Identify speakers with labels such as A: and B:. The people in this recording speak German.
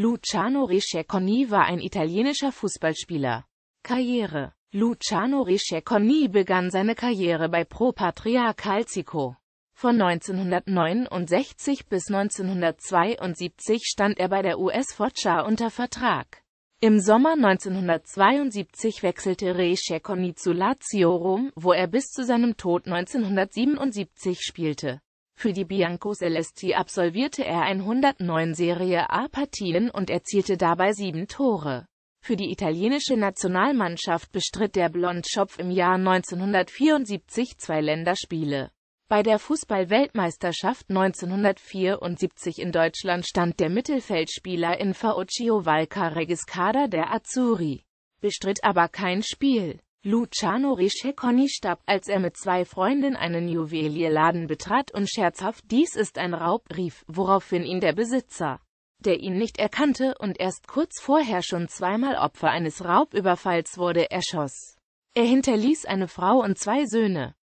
A: Luciano Ricceconi war ein italienischer Fußballspieler. Karriere Luciano Ricceconi begann seine Karriere bei Pro Patria Calcico. Von 1969 bis 1972 stand er bei der US Foggia unter Vertrag. Im Sommer 1972 wechselte Ricceconi zu Lazio Rom, wo er bis zu seinem Tod 1977 spielte. Für die Bianco Celesti absolvierte er 109 Serie A-Partien und erzielte dabei sieben Tore. Für die italienische Nationalmannschaft bestritt der Blondschopf im Jahr 1974 zwei Länderspiele. Bei der Fußball-Weltmeisterschaft 1974 in Deutschland stand der Mittelfeldspieler in Fauccio Valcaregis Kader der Azzurri, bestritt aber kein Spiel. Luciano Rischecconi starb, als er mit zwei Freunden einen Juwelierladen betrat und scherzhaft »Dies ist ein Raub«, rief, woraufhin ihn der Besitzer, der ihn nicht erkannte und erst kurz vorher schon zweimal Opfer eines Raubüberfalls wurde, erschoss. Er hinterließ eine Frau und zwei Söhne.